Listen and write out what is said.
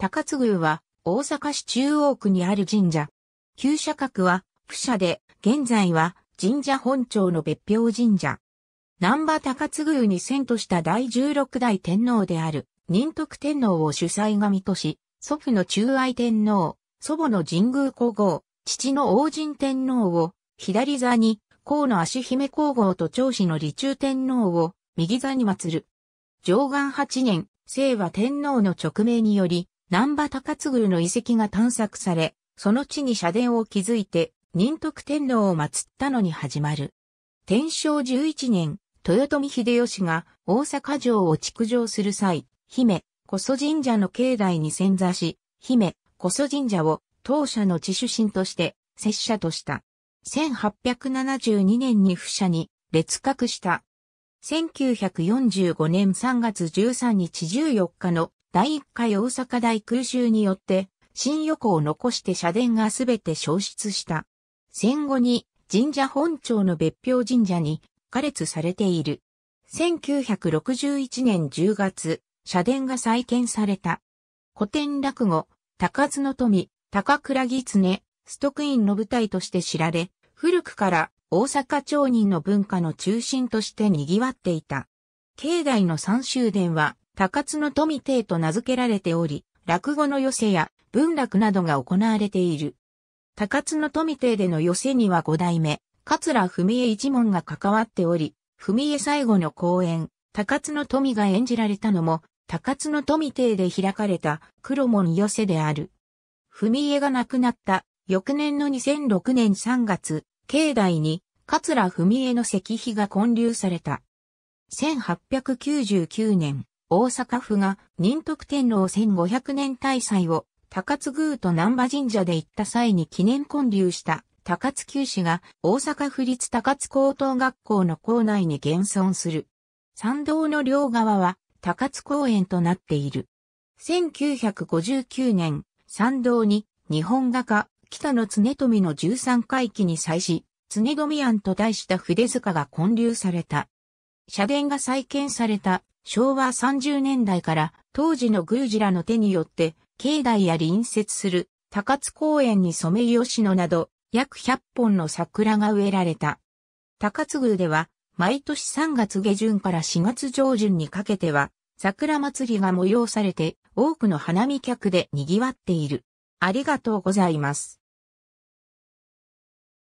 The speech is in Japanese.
高津宮は大阪市中央区にある神社。旧社格は、不社で、現在は神社本庁の別表神社。南波高津宮に遷都した第16代天皇である、仁徳天皇を主催神とし、祖父の中愛天皇、祖母の神宮皇后、父の王神天皇を、左座に、皇の足姫皇后と長子の理中天皇を、右座に祀る。上岸八年、聖和天皇の勅命により、南波高津宮の遺跡が探索され、その地に社殿を築いて、仁徳天皇を祀ったのに始まる。天正11年、豊臣秀吉が大阪城を築城する際、姫、こそ神社の境内に潜座し、姫、こそ神社を当社の地主神として拙者とした。1872年に不社に列閣した。1945年3月13日14日の第1回大阪大空襲によって、新横を残して社殿がすべて消失した。戦後に神社本庁の別表神社に加列されている。1961年10月、社殿が再建された。古典落語、高津の富、高倉義経、ストクインの舞台として知られ、古くから大阪町人の文化の中心として賑わっていた。境内の三州殿は高津の富邸と名付けられており、落語の寄せや文楽などが行われている。高津の富邸での寄せには五代目、桂文江一門が関わっており、文江最後の公演、高津の富が演じられたのも、高津の富邸で開かれた黒門寄せである。文江が亡くなった翌年の2006年3月、境内に桂文江の石碑が建立された。1899年、大阪府が仁徳天皇1500年大祭を高津宮と南波神社で行った際に記念建立した高津旧市が大阪府立高津高等学校の校内に現存する。参道の両側は高津公園となっている。1959年、参道に日本画家北野常富の13回忌に際し、常富庵と題した筆塚が建立された。社殿が再建された昭和30年代から当時の宮司らの手によって、境内や隣接する高津公園に染め吉野など約100本の桜が植えられた。高津宮では毎年3月下旬から4月上旬にかけては桜祭りが催されて多くの花見客で賑わっている。ありがとうございます。